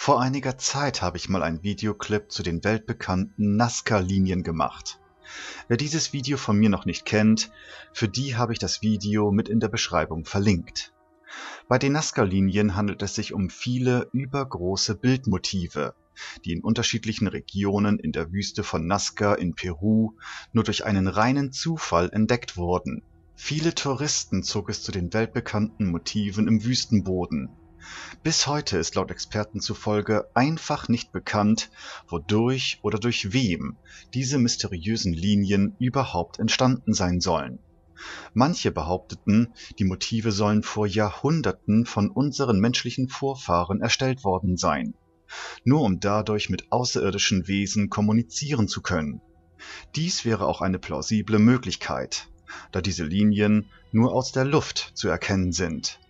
Vor einiger Zeit habe ich mal einen Videoclip zu den weltbekannten Nazca-Linien gemacht. Wer dieses Video von mir noch nicht kennt, für die habe ich das Video mit in der Beschreibung verlinkt. Bei den Nazca-Linien handelt es sich um viele übergroße Bildmotive, die in unterschiedlichen Regionen in der Wüste von Nazca in Peru nur durch einen reinen Zufall entdeckt wurden. Viele Touristen zog es zu den weltbekannten Motiven im Wüstenboden, bis heute ist laut Experten zufolge einfach nicht bekannt, wodurch oder durch wem diese mysteriösen Linien überhaupt entstanden sein sollen. Manche behaupteten, die Motive sollen vor Jahrhunderten von unseren menschlichen Vorfahren erstellt worden sein, nur um dadurch mit außerirdischen Wesen kommunizieren zu können. Dies wäre auch eine plausible Möglichkeit, da diese Linien nur aus der Luft zu erkennen sind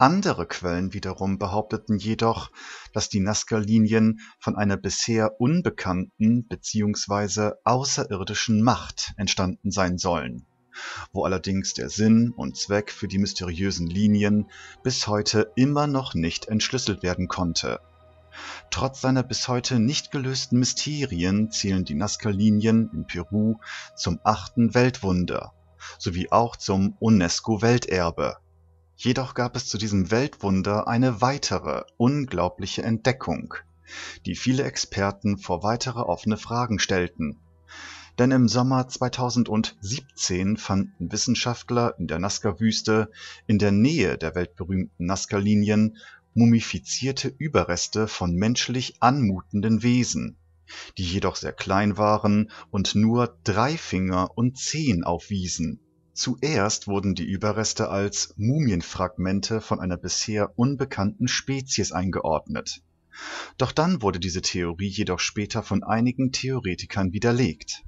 andere Quellen wiederum behaupteten jedoch, dass die Nazca-Linien von einer bisher unbekannten bzw. außerirdischen Macht entstanden sein sollen, wo allerdings der Sinn und Zweck für die mysteriösen Linien bis heute immer noch nicht entschlüsselt werden konnte. Trotz seiner bis heute nicht gelösten Mysterien zählen die Nazca-Linien in Peru zum achten Weltwunder sowie auch zum UNESCO-Welterbe Jedoch gab es zu diesem Weltwunder eine weitere, unglaubliche Entdeckung, die viele Experten vor weitere offene Fragen stellten. Denn im Sommer 2017 fanden Wissenschaftler in der Nazca-Wüste in der Nähe der weltberühmten Nazca-Linien mumifizierte Überreste von menschlich anmutenden Wesen, die jedoch sehr klein waren und nur drei Finger und Zehen aufwiesen Zuerst wurden die Überreste als Mumienfragmente von einer bisher unbekannten Spezies eingeordnet. Doch dann wurde diese Theorie jedoch später von einigen Theoretikern widerlegt,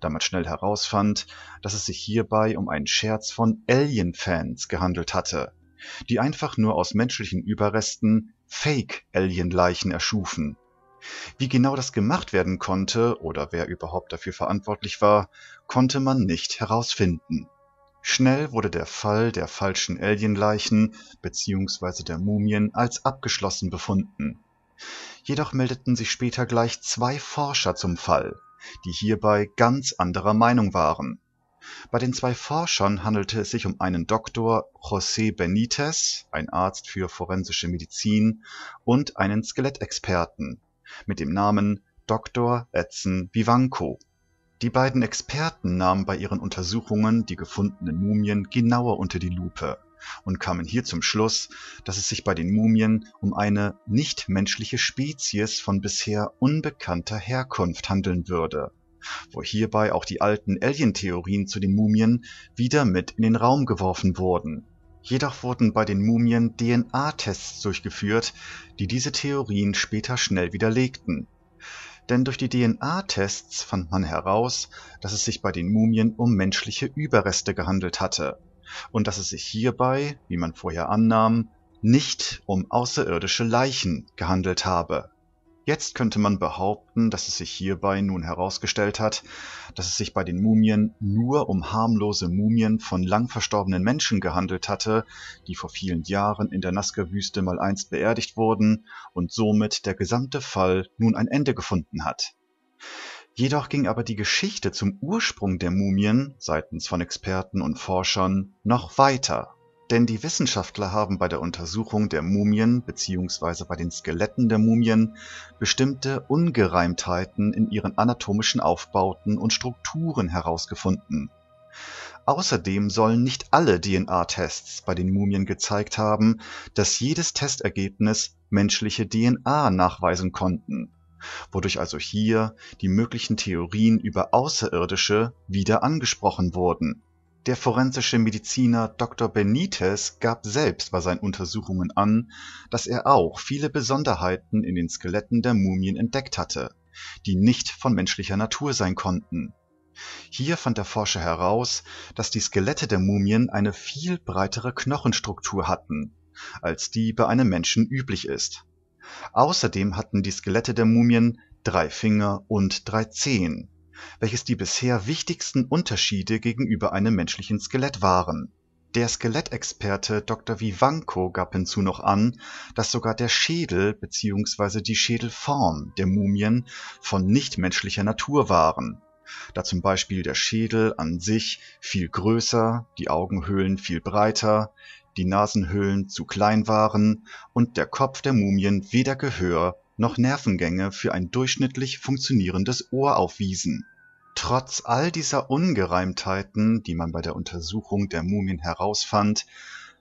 da man schnell herausfand, dass es sich hierbei um einen Scherz von Alien-Fans gehandelt hatte, die einfach nur aus menschlichen Überresten Fake-Alien-Leichen erschufen. Wie genau das gemacht werden konnte oder wer überhaupt dafür verantwortlich war, konnte man nicht herausfinden Schnell wurde der Fall der falschen Alienleichen beziehungsweise der Mumien als abgeschlossen befunden. Jedoch meldeten sich später gleich zwei Forscher zum Fall, die hierbei ganz anderer Meinung waren. Bei den zwei Forschern handelte es sich um einen Doktor José Benítez, ein Arzt für forensische Medizin, und einen Skelettexperten mit dem Namen Dr. Edson Vivanco. Die beiden Experten nahmen bei ihren Untersuchungen die gefundenen Mumien genauer unter die Lupe und kamen hier zum Schluss, dass es sich bei den Mumien um eine nichtmenschliche Spezies von bisher unbekannter Herkunft handeln würde, wo hierbei auch die alten Alien-Theorien zu den Mumien wieder mit in den Raum geworfen wurden. Jedoch wurden bei den Mumien DNA-Tests durchgeführt, die diese Theorien später schnell widerlegten denn durch die DNA-Tests fand man heraus, dass es sich bei den Mumien um menschliche Überreste gehandelt hatte und dass es sich hierbei, wie man vorher annahm, nicht um außerirdische Leichen gehandelt habe Jetzt könnte man behaupten, dass es sich hierbei nun herausgestellt hat, dass es sich bei den Mumien nur um harmlose Mumien von lang verstorbenen Menschen gehandelt hatte, die vor vielen Jahren in der Nazca-Wüste mal einst beerdigt wurden und somit der gesamte Fall nun ein Ende gefunden hat. Jedoch ging aber die Geschichte zum Ursprung der Mumien seitens von Experten und Forschern noch weiter denn die Wissenschaftler haben bei der Untersuchung der Mumien bzw. bei den Skeletten der Mumien bestimmte Ungereimtheiten in ihren anatomischen Aufbauten und Strukturen herausgefunden. Außerdem sollen nicht alle DNA-Tests bei den Mumien gezeigt haben, dass jedes Testergebnis menschliche DNA nachweisen konnten, wodurch also hier die möglichen Theorien über Außerirdische wieder angesprochen wurden der forensische Mediziner Dr. Benitez gab selbst bei seinen Untersuchungen an, dass er auch viele Besonderheiten in den Skeletten der Mumien entdeckt hatte, die nicht von menschlicher Natur sein konnten. Hier fand der Forscher heraus, dass die Skelette der Mumien eine viel breitere Knochenstruktur hatten, als die bei einem Menschen üblich ist. Außerdem hatten die Skelette der Mumien drei Finger und drei Zehen welches die bisher wichtigsten Unterschiede gegenüber einem menschlichen Skelett waren. Der Skelettexperte Dr. Vivanko gab hinzu noch an, dass sogar der Schädel bzw. die Schädelform der Mumien von nichtmenschlicher Natur waren, da zum Beispiel der Schädel an sich viel größer, die Augenhöhlen viel breiter, die Nasenhöhlen zu klein waren und der Kopf der Mumien weder Gehör noch Nervengänge für ein durchschnittlich funktionierendes Ohr aufwiesen. Trotz all dieser Ungereimtheiten, die man bei der Untersuchung der Mumien herausfand,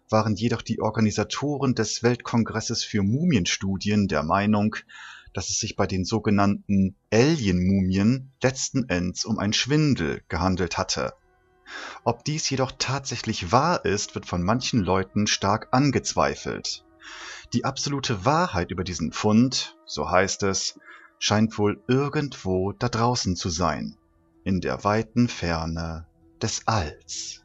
waren jedoch die Organisatoren des Weltkongresses für Mumienstudien der Meinung, dass es sich bei den sogenannten Alien-Mumien letzten Endes um einen Schwindel gehandelt hatte. Ob dies jedoch tatsächlich wahr ist, wird von manchen Leuten stark angezweifelt. Die absolute Wahrheit über diesen Fund, so heißt es, scheint wohl irgendwo da draußen zu sein, in der weiten Ferne des Alls.